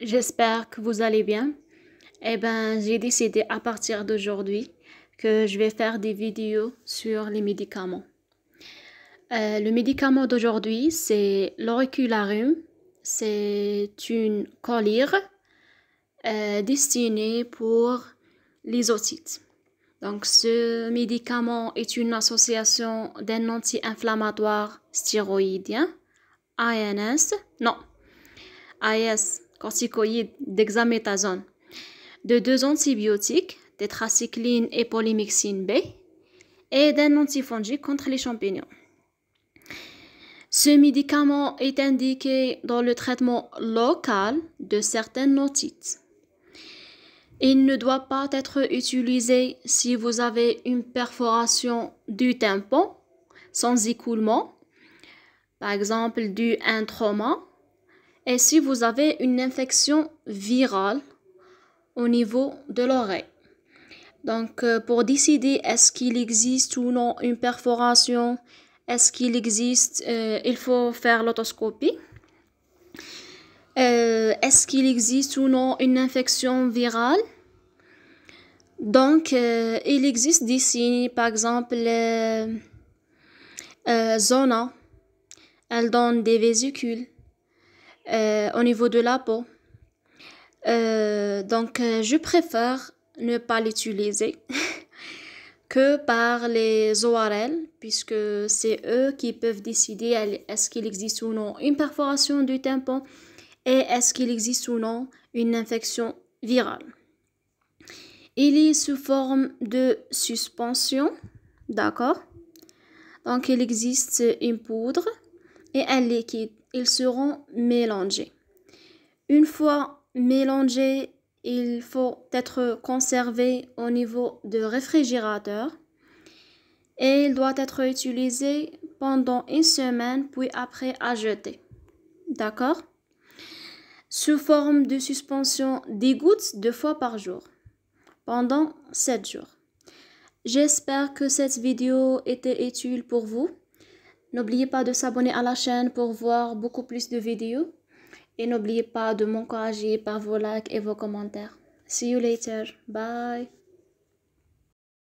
J'espère que vous allez bien. Eh ben, j'ai décidé à partir d'aujourd'hui que je vais faire des vidéos sur les médicaments. Euh, le médicament d'aujourd'hui, c'est l'auricularum. C'est une collire euh, destinée pour les Donc, ce médicament est une association d'un anti-inflammatoire stéroïdien, INS, non, IS corticoïdes dexaméthasone, de deux antibiotiques, tétracycline et polymyxine B, et d'un antifongique contre les champignons. Ce médicament est indiqué dans le traitement local de certaines notites. Il ne doit pas être utilisé si vous avez une perforation du tympan sans écoulement, par exemple du à un et si vous avez une infection virale au niveau de l'oreille. Donc, euh, pour décider est-ce qu'il existe ou non une perforation, est-ce qu'il existe, euh, il faut faire l'autoscopie. Euh, est-ce qu'il existe ou non une infection virale Donc, il existe des signes, par exemple, Zona. Elle donne des vésicules. Euh, au niveau de la peau. Euh, donc, euh, je préfère ne pas l'utiliser que par les ORL, puisque c'est eux qui peuvent décider est-ce qu'il existe ou non une perforation du tympan et est-ce qu'il existe ou non une infection virale. Il est sous forme de suspension, d'accord Donc il existe une poudre et un liquide. Ils seront mélangés. Une fois mélangés, il faut être conservé au niveau de réfrigérateur et il doit être utilisé pendant une semaine puis après à jeter. D'accord Sous forme de suspension des gouttes deux fois par jour pendant 7 jours. J'espère que cette vidéo était utile pour vous. N'oubliez pas de s'abonner à la chaîne pour voir beaucoup plus de vidéos. Et n'oubliez pas de m'encourager par vos likes et vos commentaires. See you later. Bye.